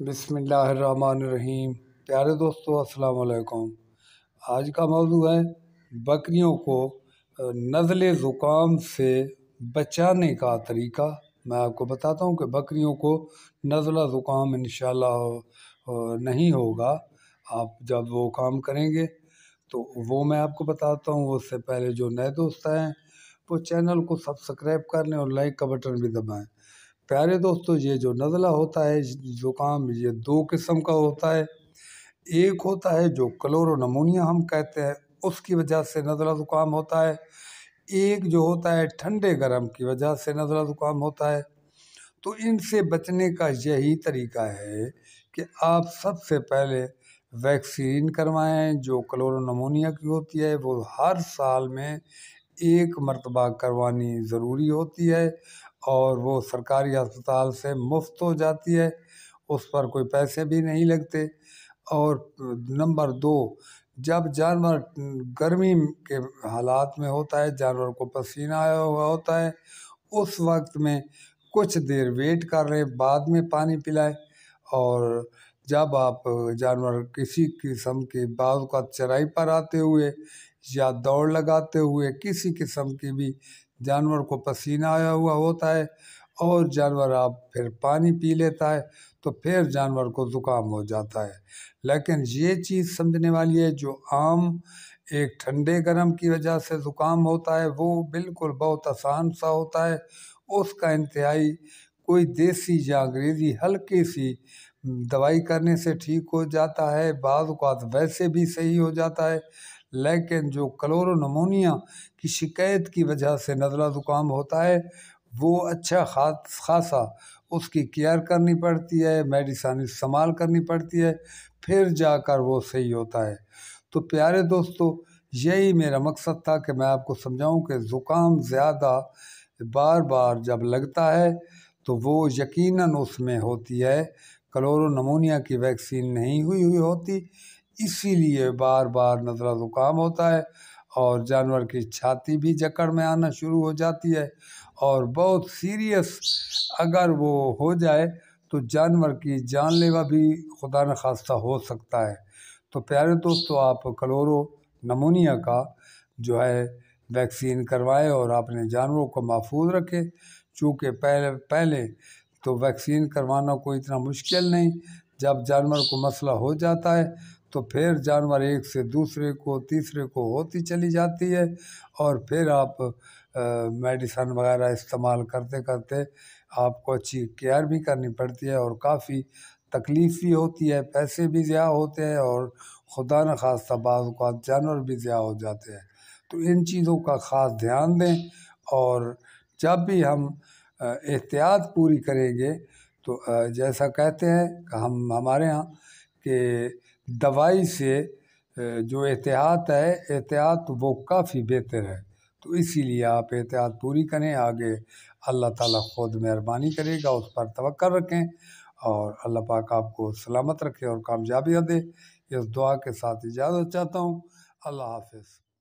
बिसमीम प्यारे दोस्तों अस्सलाम वालेकुम आज का मौजू है बकरियों को नज़ले ज़ुकाम से बचाने का तरीका मैं आपको बताता हूँ कि बकरियों को नज़ला ज़ुकाम इन नहीं होगा आप जब वो काम करेंगे तो वो मैं आपको बताता हूँ उससे पहले जो नए दोस्त हैं वो चैनल को सब्सक्राइब कर लें और लाइक का बटन भी दबाएं प्यारे दोस्तों ये जो नज़ला होता है ज़ुकाम ये दो किस्म का होता है एक होता है जो क्लोरो नमोनिया हम कहते हैं उसकी वजह से नज़ला ज़ुकाम होता है एक जो होता है ठंडे गर्म की वजह से नज़ला ज़ुकाम होता है तो इनसे बचने का यही तरीका है कि आप सबसे पहले वैक्सीन करवाएं जो क्लोरो नमोनिया की होती है वो हर साल में एक मरतबा करवानी ज़रूरी होती है और वो सरकारी अस्पताल से मुफ़्त हो जाती है उस पर कोई पैसे भी नहीं लगते और नंबर दो जब जानवर गर्मी के हालात में होता है जानवर को पसीना आया हुआ होता है उस वक्त में कुछ देर वेट कर रहे बाद में पानी पिलाए और जब आप जानवर किसी किस्म के बाद का चराई पर आते हुए या दौड़ लगाते हुए किसी किस्म की भी जानवर को पसीना आया हुआ होता है और जानवर आप फिर पानी पी लेता है तो फिर जानवर को ज़ुकाम हो जाता है लेकिन ये चीज़ समझने वाली है जो आम एक ठंडे गर्म की वजह से ज़ुकाम होता है वो बिल्कुल बहुत आसान सा होता है उसका इंतहाई कोई देसी या अंग्रेज़ी हल्की सी दवाई करने से ठीक हो जाता है बाद वैसे भी सही हो जाता है लेकिन जो क्लोरोनमोनिया की शिकायत की वजह से नज़ला ज़ुकाम होता है वो अच्छा खास खासा उसकी केयर करनी पड़ती है मेडिसन इस्तेमाल करनी पड़ती है फिर जाकर वो सही होता है तो प्यारे दोस्तों यही मेरा मकसद था कि मैं आपको समझाऊं कि ज़ुकाम ज़्यादा बार बार जब लगता है तो वो यकीनन उसमें होती है क्लोरोनमोनिया की वैक्सीन नहीं हुई हुई होती इसीलिए बार बार नज़ला ज़ुकाम होता है और जानवर की छाती भी जकड़ में आना शुरू हो जाती है और बहुत सीरियस अगर वो हो जाए तो जानवर की जानलेवा भी खुदा न खास्ता हो सकता है तो प्यारे दोस्तों आप क्लोरो नमोनिया का जो है वैक्सीन करवाएं और अपने जानवरों को महफूज रखें चूँकि पहले पहले तो वैक्सीन करवाना कोई इतना मुश्किल नहीं जब जानवर को मसला हो जाता है तो फिर जानवर एक से दूसरे को तीसरे को होती चली जाती है और फिर आप मेडिसन वगैरह इस्तेमाल करते करते आपको अच्छी केयर भी करनी पड़ती है और काफ़ी तकलीफ़ भी होती है पैसे भी ज़्यादा होते हैं और खुदा न खास्ता बाज़ जानवर भी ज़्यादा हो जाते हैं तो इन चीज़ों का ख़ास ध्यान दें और जब भी हम एहतियात पूरी करेंगे तो जैसा कहते हैं हम हमारे यहाँ के दवाई से जो एहतियात है एहतियात वो काफ़ी बेहतर है तो इसीलिए आप एहतियात पूरी करें आगे अल्लाह ताला खुद मेहरबानी करेगा उस पर तवक्ल रखें और अल्लाह पाक आपको सलामत रखे और कामयाबियाँ दे इस दुआ के साथ इजाज़त चाहता हूँ अल्लाह हाफिज़